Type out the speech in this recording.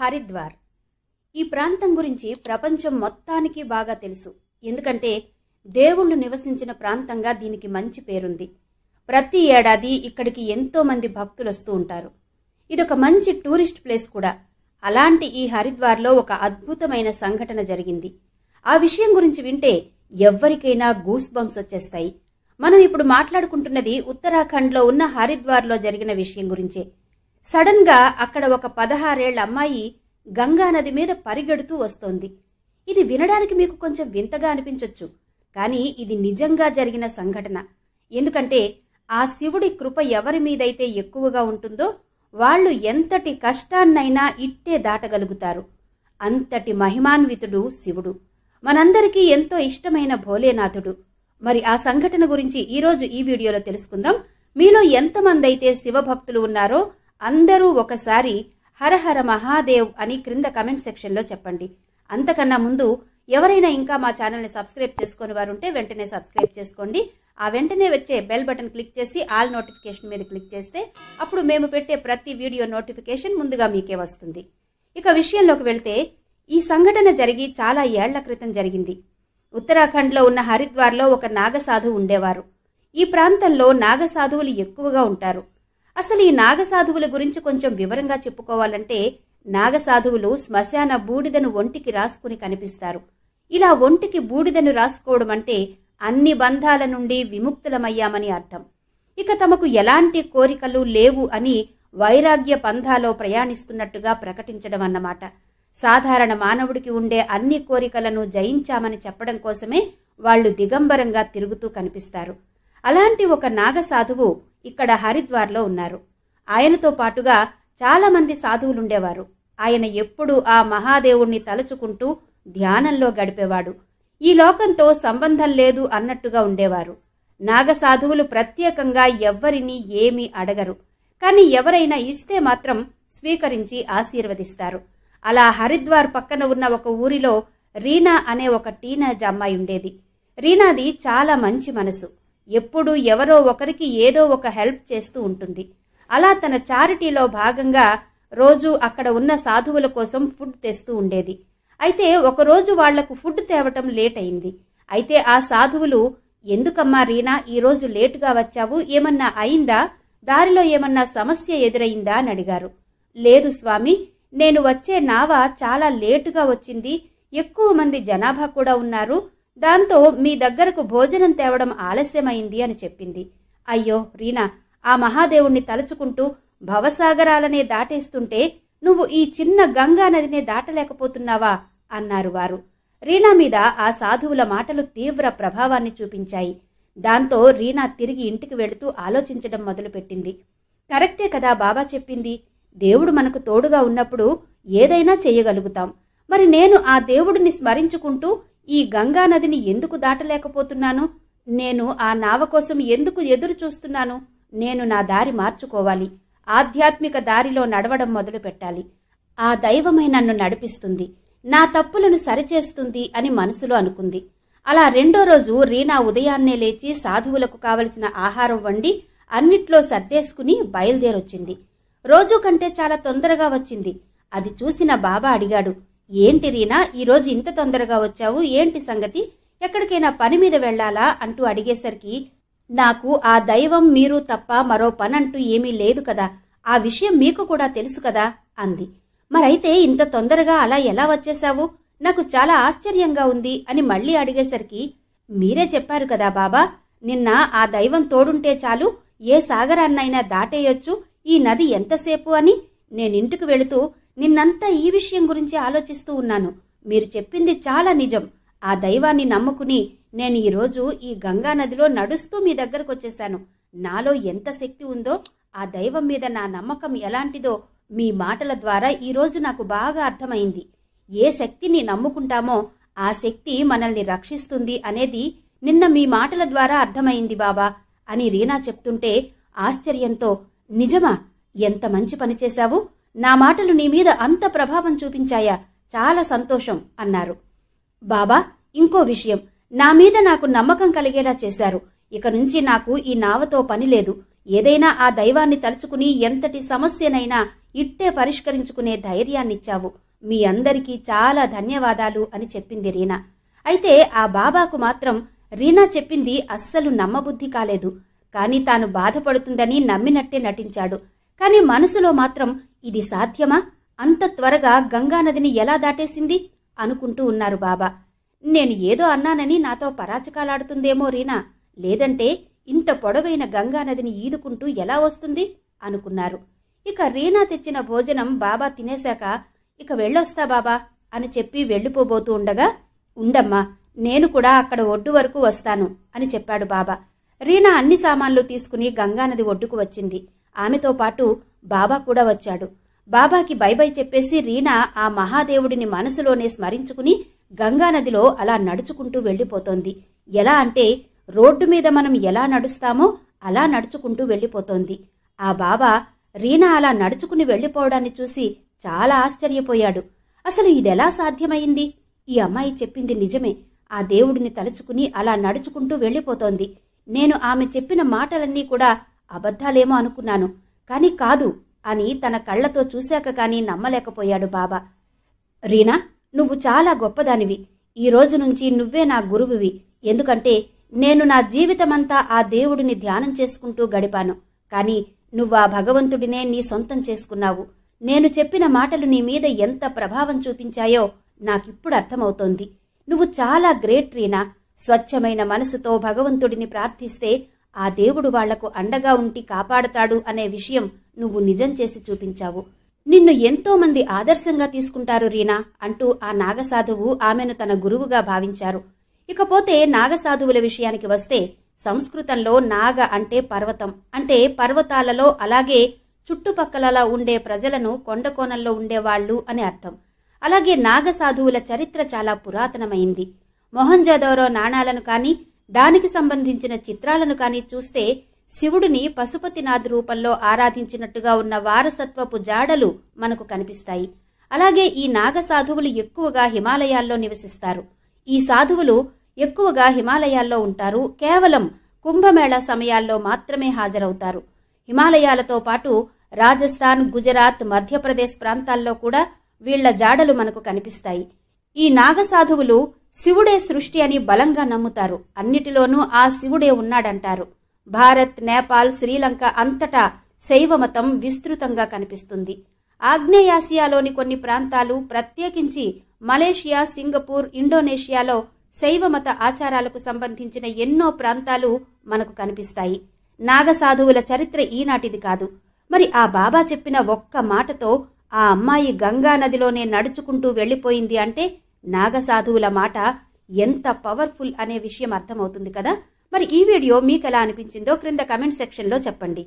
హరిద్వార్ ఈ ప్రాంతం గురించి ప్రపంచం మొత్తానికి బాగా తెలుసు ఎందుకంటే దేవుళ్ళు నివసించిన ప్రాంతంగా దీనికి మంచి పేరుంది ప్రతి ఏడాది ఇక్కడికి ఎంతో మంది భక్తులు వస్తూ ఉంటారు ఇదొక మంచి టూరిస్ట్ ప్లేస్ కూడా అలాంటి ఈ హరిద్వార్లో ఒక అద్భుతమైన సంఘటన జరిగింది ఆ విషయం గురించి వింటే ఎవ్వరికైనా గూస్ బంప్స్ వచ్చేస్తాయి మనం ఇప్పుడు మాట్లాడుకుంటున్నది ఉత్తరాఖండ్లో ఉన్న హరిద్వార్లో జరిగిన విషయం గురించే సడన్ గా అక్కడ ఒక పదహారేళ్ల అమ్మాయి గంగానది మీద పరిగెడుతూ వస్తోంది ఇది వినడానికి మీకు కొంచెం వింతగా అనిపించొచ్చు కానీ ఇది నిజంగా జరిగిన సంఘటన ఎందుకంటే ఆ శివుడి కృప ఎవరి మీదైతే ఎక్కువగా ఉంటుందో వాళ్ళు ఎంతటి కష్టాన్నైనా ఇట్టే దాటగలుగుతారు అంతటి మహిమాన్వితుడు శివుడు మనందరికీ ఎంతో ఇష్టమైన భోలేనాథుడు మరి ఆ సంఘటన గురించి ఈరోజు ఈ వీడియోలో తెలుసుకుందాం మీలో ఎంతమంది అయితే శివభక్తులు ఉన్నారో అందరూ ఒకసారి హరహర మహాదేవ్ అని క్రింద కమెంట్ సెక్షన్లో చెప్పండి అంతకన్నా ముందు ఎవరైనా ఇంకా మా ఛానల్ని సబ్స్క్రైబ్ చేసుకుని వారు ఉంటే వెంటనే సబ్స్క్రైబ్ చేసుకోండి ఆ వెంటనే వచ్చే బెల్ బటన్ క్లిక్ చేసి ఆల్ నోటిఫికేషన్ మీద క్లిక్ చేస్తే అప్పుడు మేము పెట్టే ప్రతి వీడియో నోటిఫికేషన్ ముందుగా మీకే వస్తుంది ఇక విషయంలోకి వెళ్తే ఈ సంఘటన జరిగి చాలా ఏళ్ల క్రితం జరిగింది ఉత్తరాఖండ్లో ఉన్న హరిద్వార్లో ఒక నాగసాధువు ఉండేవారు ఈ ప్రాంతంలో నాగసాధువులు ఎక్కువగా ఉంటారు అసలు ఈ నాగసాధువుల గురించి కొంచెం వివరంగా చెప్పుకోవాలంటే నాగసాధువులు శ్మశాన బూడిదను ఒంటికి రాసుకుని కనిపిస్తారు ఇలా ఒంటికి బూడిదను రాసుకోవడం అంటే అన్ని బంధాల నుండి విముక్తులమయ్యామని అర్థం ఇక తమకు ఎలాంటి కోరికలు లేవు అని వైరాగ్య పంధాలో ప్రయాణిస్తున్నట్టుగా ప్రకటించడం అన్నమాట సాధారణ మానవుడికి ఉండే అన్ని కోరికలను జయించామని చెప్పడం కోసమే వాళ్ళు దిగంబరంగా తిరుగుతూ కనిపిస్తారు అలాంటి ఒక నాగసాధువు ఇక్కడ హరిద్వార్లో ఉన్నారు ఆయనతో పాటుగా చాలామంది సాధువులుండేవారు ఆయన ఎప్పుడూ ఆ మహాదేవుణ్ణి తలుచుకుంటూ ధ్యానంలో గడిపేవాడు ఈ లోకంతో సంబంధం లేదు అన్నట్టుగా ఉండేవారు నాగసాధువులు ప్రత్యేకంగా ఎవ్వరినీ ఏమీ అడగరు కాని ఎవరైనా ఇస్తే మాత్రం స్వీకరించి ఆశీర్వదిస్తారు అలా హరిద్వార్ పక్కన ఉన్న ఒక ఊరిలో రీనా అనే ఒక టీనేజ్ అమ్మాయి ఉండేది రీనాది చాలా మంచి మనసు ఎప్పుడు ఎవరో ఒకరికి ఏదో ఒక హెల్ప్ చేస్తూ ఉంటుంది అలా తన చారిటీలో భాగంగా రోజు అక్కడ ఉన్న సాధువుల కోసం ఫుడ్ తెస్తూ ఉండేది అయితే ఒకరోజు వాళ్లకు ఫుడ్ తేవటం లేట్ అయింది అయితే ఆ సాధువులు ఎందుకమ్మా రీనా ఈరోజు లేటుగా వచ్చావు ఏమన్నా అయిందా దారిలో ఏమన్నా సమస్య ఎదురైందా అని అడిగారు లేదు స్వామి నేను వచ్చే నావ చాలా లేటుగా వచ్చింది ఎక్కువ మంది జనాభా కూడా ఉన్నారు దాంతో మీ దగ్గరకు భోజనం తేవడం ఆలస్యమైంది అని చెప్పింది అయ్యో రీనా ఆ మహాదేవుణ్ణి తలుచుకుంటూ భవసాగరాలనే దాటేస్తుంటే నువ్వు ఈ చిన్న గంగా నదినే దాటలేకపోతున్నావా అన్నారు వారు రీనా మీద ఆ సాధువుల మాటలు తీవ్ర ప్రభావాన్ని చూపించాయి దాంతో రీనా తిరిగి ఇంటికి వెళుతూ ఆలోచించడం మొదలుపెట్టింది కరెక్టే కదా బాబా చెప్పింది దేవుడు మనకు తోడుగా ఉన్నప్పుడు ఏదైనా చేయగలుగుతాం మరి నేను ఆ దేవుడిని స్మరించుకుంటూ ఈ గంగానదిని ఎందుకు దాటలేకపోతున్నాను నేను ఆ నావ కోసం ఎందుకు ఎదురు చూస్తున్నాను నేను నా దారి మార్చుకోవాలి ఆధ్యాత్మిక దారిలో నడవడం మొదలు పెట్టాలి ఆ దైవమే నన్ను నడిపిస్తుంది నా తప్పులను సరిచేస్తుంది అని మనసులో అనుకుంది అలా రెండో రోజు రీనా ఉదయాన్నే లేచి సాధువులకు కావలసిన ఆహారం వండి అన్నిట్లో సర్దేసుకుని బయలుదేరొచ్చింది రోజు కంటే చాలా తొందరగా వచ్చింది అది చూసిన బాబా అడిగాడు ఏంటి రీనా ఈరోజు ఇంత తొందరగా వచ్చావు ఏంటి సంగతి ఎక్కడికైనా పని మీద వెళ్ళాలా అంటూ అడిగేసరికి నాకు ఆ దైవం మీరు తప్ప మరో పని అంటూ ఏమీ లేదు కదా ఆ విషయం మీకు కూడా తెలుసు కదా అంది మరైతే ఇంత తొందరగా అలా ఎలా వచ్చేశావు నాకు చాలా ఆశ్చర్యంగా ఉంది అని మళ్ళీ అడిగేసరికి మీరే చెప్పారు కదా బాబా నిన్న ఆ దైవం తోడుంటే చాలు ఏ సాగరాన్నైనా దాటేయొచ్చు ఈ నది ఎంతసేపు అని నేనింటికి వెళుతూ నిన్నంతా ఈ విషయం గురించి ఆలోచిస్తూ ఉన్నాను మీరు చెప్పింది చాలా నిజం ఆ దైవాన్ని నమ్ముకుని నేను ఈరోజు ఈ గంగా నదిలో నడుస్తూ మీ దగ్గరకు వచ్చేశాను నాలో ఎంత శక్తి ఉందో ఆ దైవం మీద నా నమ్మకం ఎలాంటిదో మీ మాటల ద్వారా ఈరోజు నాకు బాగా అర్థమైంది ఏ శక్తిని నమ్ముకుంటామో ఆ శక్తి మనల్ని రక్షిస్తుంది అనేది నిన్న మీ మాటల ద్వారా అర్థమైంది బాబా అని రీనా చెప్తుంటే ఆశ్చర్యంతో నిజమా ఎంత మంచి పని చేశావు నా మాటలు నీ మీద అంత ప్రభావం చూపించాయా చాలా సంతోషం అన్నారు బాబా ఇంకో విషయం నా మీద నాకు నమ్మకం కలిగేలా చేశారు ఇక నుంచి నాకు ఈ నావతో పని లేదు ఏదైనా ఆ దైవాన్ని తలుచుకుని ఎంతటి సమస్యనైనా ఇట్టే పరిష్కరించుకునే ధైర్యాన్నిచ్చావు మీ అందరికీ చాలా ధన్యవాదాలు అని చెప్పింది రీనా అయితే ఆ బాబాకు మాత్రం రీనా చెప్పింది అస్సలు నమ్మబుద్ధి కాలేదు కానీ తాను బాధపడుతుందని నమ్మినట్టే నటించాడు కానీ మనసులో మాత్రం ఇది సాధ్యమా అంత త్వరగా గంగానదిని ఎలా దాటేసింది అనుకుంటూ ఉన్నారు బాబా నేను ఏదో అన్నానని నాతో పరాచకాలాడుతుందేమో రీనా లేదంటే ఇంత పొడవైన గంగానదిని ఈదుకుంటూ ఎలా వస్తుంది అనుకున్నారు ఇక రీనా తెచ్చిన భోజనం బాబా తినేశాక ఇక వెళ్ళొస్తా బాబా అని చెప్పి వెళ్ళిపోబోతూ ఉండగా ఉండమ్మా నేను కూడా అక్కడ ఒడ్డు వరకు వస్తాను అని చెప్పాడు బాబా రీనా అన్ని సామాన్లు తీసుకుని గంగానది ఒడ్డుకు వచ్చింది ఆమెతో పాటు బాబా కూడా వచ్చాడు బాబాకి బైబై చెప్పేసి రీనా ఆ మహాదేవుడిని మనసులోనే స్మరించుకుని గంగానదిలో అలా నడుచుకుంటూ వెళ్ళిపోతోంది ఎలా అంటే రోడ్డు మీద మనం ఎలా నడుస్తామో అలా నడుచుకుంటూ వెళ్ళిపోతోంది ఆ బాబా రీనా అలా నడుచుకుని వెళ్ళిపోవడాన్ని చూసి చాలా ఆశ్చర్యపోయాడు అసలు ఇదెలా సాధ్యమైంది ఈ అమ్మాయి చెప్పింది నిజమే ఆ దేవుడిని తలుచుకుని అలా నడుచుకుంటూ వెళ్లిపోతోంది నేను ఆమె చెప్పిన మాటలన్నీ కూడా అబద్ధాలేమో అనుకున్నాను కానీ కాదు అని తన కళ్లతో చూశాక కానీ నమ్మలేకపోయాడు బాబా రీనా నువ్వు చాలా గొప్పదానివి ఈ రోజు నుంచి నువ్వే నా గురువువి ఎందుకంటే నేను నా జీవితమంతా ఆ దేవుడిని ధ్యానం చేసుకుంటూ గడిపాను కానీ నువ్వు ఆ భగవంతుడినే నీ సొంతం చేసుకున్నావు నేను చెప్పిన మాటలు నీ మీద ఎంత ప్రభావం చూపించాయో నాకిప్పుడు అర్థమవుతోంది నువ్వు చాలా గ్రేట్ రీనా స్వచ్ఛమైన మనసుతో భగవంతుడిని ప్రార్థిస్తే ఆ దేవుడు వాళ్లకు అండగా ఉంటి కాపాడతాడు అనే విషయం నువ్వు నిజం చేసి చూపించావు నిన్ను ఎంతో మంది ఆదర్శంగా తీసుకుంటారు రీనా అంటూ ఆ నాగసాధువు ఆమెను తన గురువుగా భావించారు ఇకపోతే నాగసాధువుల విషయానికి వస్తే సంస్కృతంలో నాగ అంటే పర్వతం అంటే పర్వతాలలో అలాగే చుట్టుపక్కలలా ఉండే ప్రజలను కొండకోణంలో ఉండేవాళ్లు అని అర్థం అలాగే నాగసాధువుల చరిత్ర చాలా పురాతనమైంది మొహంజదోరో నాణాలను కానీ దానికి సంబంధించిన చిత్రాలను కానీ చూస్తే శివుడిని పశుపతినాథ్ రూపంలో ఆరాధించినట్టుగా ఉన్న వారసత్వపు జాడలు మనకు కనిపిస్తాయి అలాగే ఈ నాగ సాధువులు ఎక్కువగా హిమాలయాల్లో నివసిస్తారు ఈ సాధువులు ఎక్కువగా హిమాలయాల్లో ఉంటారు కేవలం కుంభమేళ సమయాల్లో మాత్రమే హాజరవుతారు హిమాలయాలతో పాటు రాజస్థాన్ గుజరాత్ మధ్యప్రదేశ్ ప్రాంతాల్లో కూడా వీళ్ల జాడలు మనకు కనిపిస్తాయి ఈ నాగసాధువులు శివుడే సృష్టి అని బలంగా నమ్ముతారు అన్నిటిలోనూ ఆ శివుడే ఉన్నాడంటారు భారత్ నేపాల్ శ్రీలంక అంతటా శైవమతం విస్తృతంగా కనిపిస్తుంది ఆగ్నేయాసియాలోని కొన్ని ప్రాంతాలు ప్రత్యేకించి మలేషియా సింగపూర్ ఇండోనేషియాలో శైవమత ఆచారాలకు సంబంధించిన ఎన్నో ప్రాంతాలు మనకు కనిపిస్తాయి నాగసాధువుల చరిత్ర ఈనాటిది కాదు మరి ఆ బాబా చెప్పిన ఒక్క మాటతో ఆ అమ్మాయి గంగా నదిలోనే నడుచుకుంటూ వెళ్ళిపోయింది అంటే నాగసాధువుల మాట ఎంత పవర్ఫుల్ అనే విషయం అర్థమవుతుంది కదా మరి ఈ వీడియో మీకు ఎలా అనిపించిందో క్రింద కమెంట్ సెక్షన్లో చెప్పండి